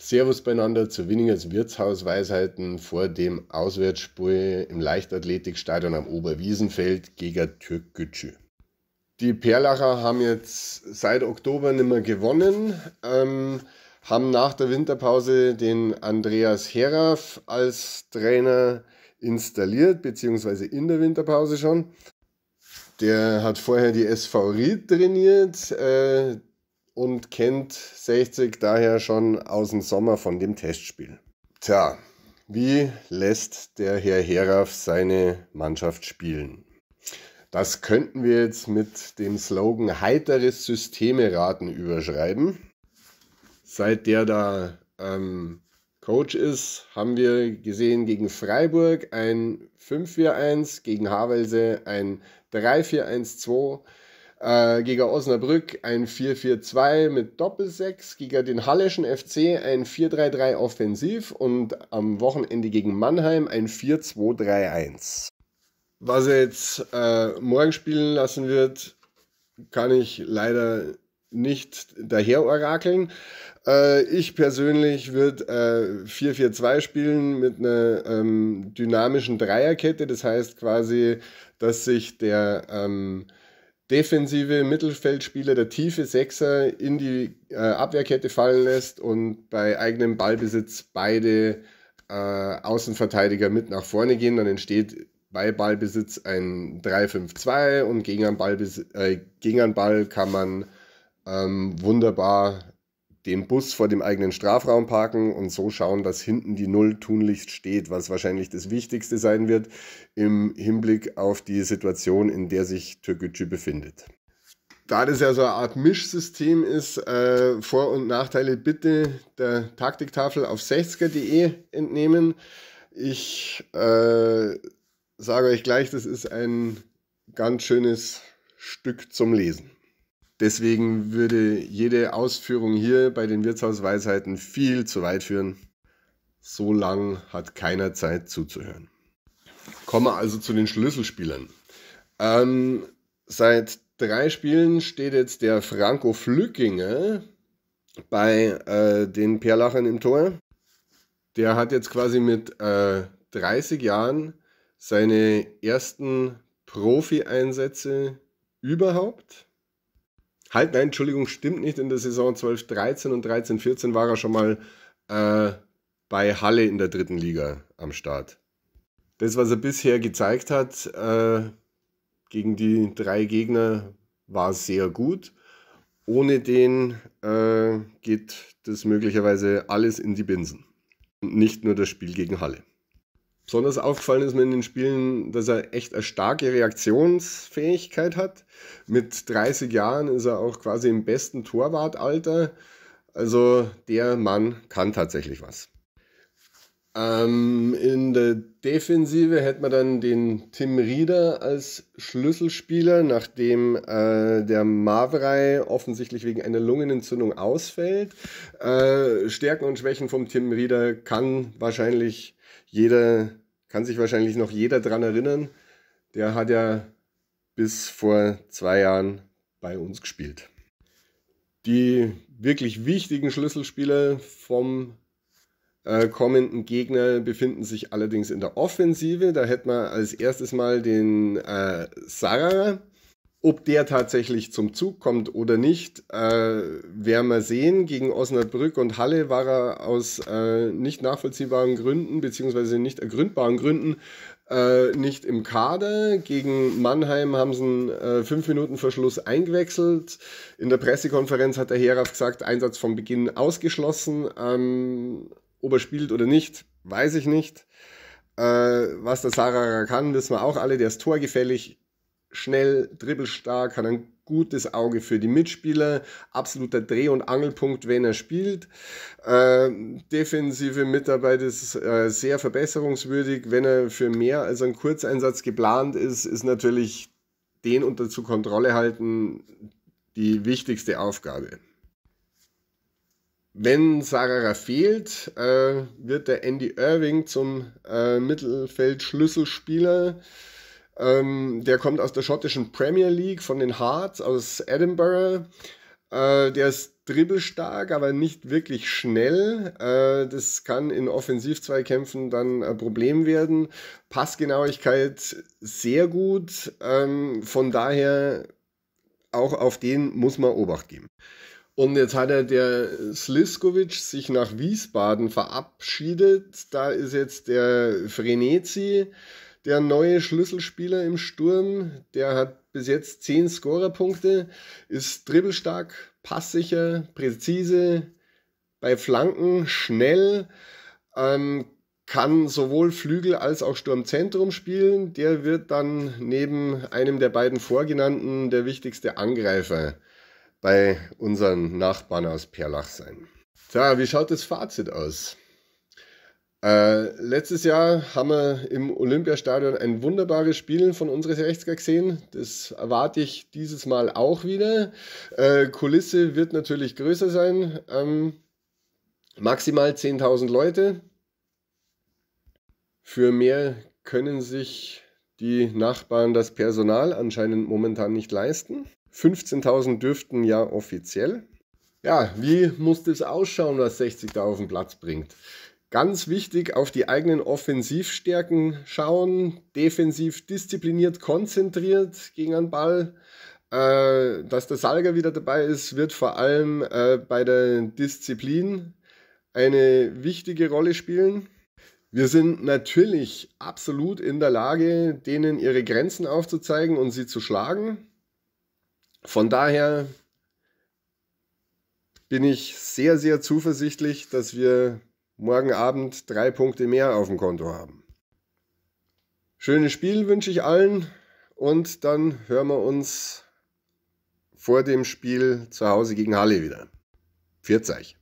Servus beieinander zu Winningers Wirtshausweisheiten vor dem Auswärtsspiel im Leichtathletikstadion am Oberwiesenfeld gegen Türkgücü. Die Perlacher haben jetzt seit Oktober nicht mehr gewonnen, ähm, haben nach der Winterpause den Andreas Heraf als Trainer installiert, beziehungsweise in der Winterpause schon. Der hat vorher die SV Ried trainiert, äh, und kennt 60 daher schon aus dem Sommer von dem Testspiel. Tja, wie lässt der Herr Heraf seine Mannschaft spielen? Das könnten wir jetzt mit dem Slogan heiteres Systeme raten überschreiben. Seit der da ähm, Coach ist, haben wir gesehen gegen Freiburg ein 5-4-1, gegen Havelse ein 3-4-1-2, äh, gegen Osnabrück ein 4-4-2 mit Doppelsechs, gegen den Halleschen FC ein 4-3-3 offensiv und am Wochenende gegen Mannheim ein 4-2-3-1. Was er jetzt äh, morgen spielen lassen wird, kann ich leider nicht daher orakeln. Äh, ich persönlich würde äh, 4-4-2 spielen mit einer ähm, dynamischen Dreierkette. Das heißt quasi, dass sich der ähm, defensive Mittelfeldspieler, der tiefe Sechser in die äh, Abwehrkette fallen lässt und bei eigenem Ballbesitz beide äh, Außenverteidiger mit nach vorne gehen, dann entsteht bei Ballbesitz ein 3-5-2 und gegen einen, äh, gegen einen Ball kann man ähm, wunderbar den Bus vor dem eigenen Strafraum parken und so schauen, dass hinten die Null tunlichst steht, was wahrscheinlich das Wichtigste sein wird im Hinblick auf die Situation, in der sich Türkgücü befindet. Da das ja so eine Art Mischsystem ist, äh, Vor- und Nachteile bitte der Taktiktafel auf 60er.de entnehmen. Ich äh, sage euch gleich, das ist ein ganz schönes Stück zum Lesen. Deswegen würde jede Ausführung hier bei den Wirtshausweisheiten viel zu weit führen. So lang hat keiner Zeit zuzuhören. Kommen wir also zu den Schlüsselspielern. Ähm, seit drei Spielen steht jetzt der Franco Flückinger bei äh, den Perlachern im Tor. Der hat jetzt quasi mit äh, 30 Jahren seine ersten Profi-Einsätze überhaupt. Halt, nein, Entschuldigung, stimmt nicht. In der Saison 12-13 und 13-14 war er schon mal äh, bei Halle in der dritten Liga am Start. Das, was er bisher gezeigt hat, äh, gegen die drei Gegner war sehr gut. Ohne den äh, geht das möglicherweise alles in die Binsen. Und nicht nur das Spiel gegen Halle. Besonders aufgefallen ist mir in den Spielen, dass er echt eine starke Reaktionsfähigkeit hat. Mit 30 Jahren ist er auch quasi im besten Torwartalter. Also der Mann kann tatsächlich was. Ähm, in der Defensive hätte man dann den Tim Rieder als Schlüsselspieler, nachdem äh, der Mavrei offensichtlich wegen einer Lungenentzündung ausfällt. Äh, Stärken und Schwächen vom Tim Rieder kann wahrscheinlich jeder, kann sich wahrscheinlich noch jeder dran erinnern. Der hat ja bis vor zwei Jahren bei uns gespielt. Die wirklich wichtigen Schlüsselspieler vom äh, kommenden Gegner befinden sich allerdings in der Offensive. Da hätten wir als erstes mal den äh, Sarara. Ob der tatsächlich zum Zug kommt oder nicht, äh, werden wir sehen. Gegen Osnabrück und Halle war er aus äh, nicht nachvollziehbaren Gründen, beziehungsweise nicht ergründbaren Gründen, äh, nicht im Kader. Gegen Mannheim haben sie einen äh, fünf Minuten Verschluss eingewechselt. In der Pressekonferenz hat der Heraf gesagt, Einsatz vom Beginn ausgeschlossen. Ähm, ob er spielt oder nicht, weiß ich nicht. Äh, was der Sarah kann, wissen wir auch alle. Der ist torgefällig, schnell, dribbelstark, hat ein gutes Auge für die Mitspieler, absoluter Dreh- und Angelpunkt, wenn er spielt. Äh, defensive Mitarbeit ist äh, sehr verbesserungswürdig. Wenn er für mehr als einen Kurzeinsatz geplant ist, ist natürlich den unter zu Kontrolle halten die wichtigste Aufgabe wenn Sarah fehlt, äh, wird der Andy Irving zum äh, Mittelfeldschlüsselspieler. Ähm, der kommt aus der schottischen Premier League von den Hearts aus Edinburgh. Äh, der ist dribbelstark, aber nicht wirklich schnell. Äh, das kann in Offensiv-Zweikämpfen dann ein äh, Problem werden. Passgenauigkeit sehr gut. Ähm, von daher auch auf den muss man Obacht geben. Und jetzt hat er der Sliskovic sich nach Wiesbaden verabschiedet. Da ist jetzt der Frenetzi, der neue Schlüsselspieler im Sturm. Der hat bis jetzt 10 Scorerpunkte, ist dribbelstark, passsicher, präzise, bei Flanken schnell, ähm, kann sowohl Flügel als auch Sturmzentrum spielen. Der wird dann neben einem der beiden Vorgenannten der wichtigste Angreifer bei unseren Nachbarn aus Perlach sein. Tja, wie schaut das Fazit aus? Äh, letztes Jahr haben wir im Olympiastadion ein wunderbares Spiel von unseres 60 gesehen. Das erwarte ich dieses Mal auch wieder. Äh, Kulisse wird natürlich größer sein. Ähm, maximal 10.000 Leute. Für mehr können sich die Nachbarn das Personal anscheinend momentan nicht leisten. 15.000 dürften ja offiziell. Ja, wie muss das ausschauen, was 60 da auf den Platz bringt? Ganz wichtig, auf die eigenen Offensivstärken schauen, defensiv diszipliniert, konzentriert gegen einen Ball. Äh, dass der Salga wieder dabei ist, wird vor allem äh, bei der Disziplin eine wichtige Rolle spielen. Wir sind natürlich absolut in der Lage, denen ihre Grenzen aufzuzeigen und sie zu schlagen. Von daher bin ich sehr, sehr zuversichtlich, dass wir morgen Abend drei Punkte mehr auf dem Konto haben. Schönes Spiel wünsche ich allen und dann hören wir uns vor dem Spiel zu Hause gegen Halle wieder. Pfiat euch.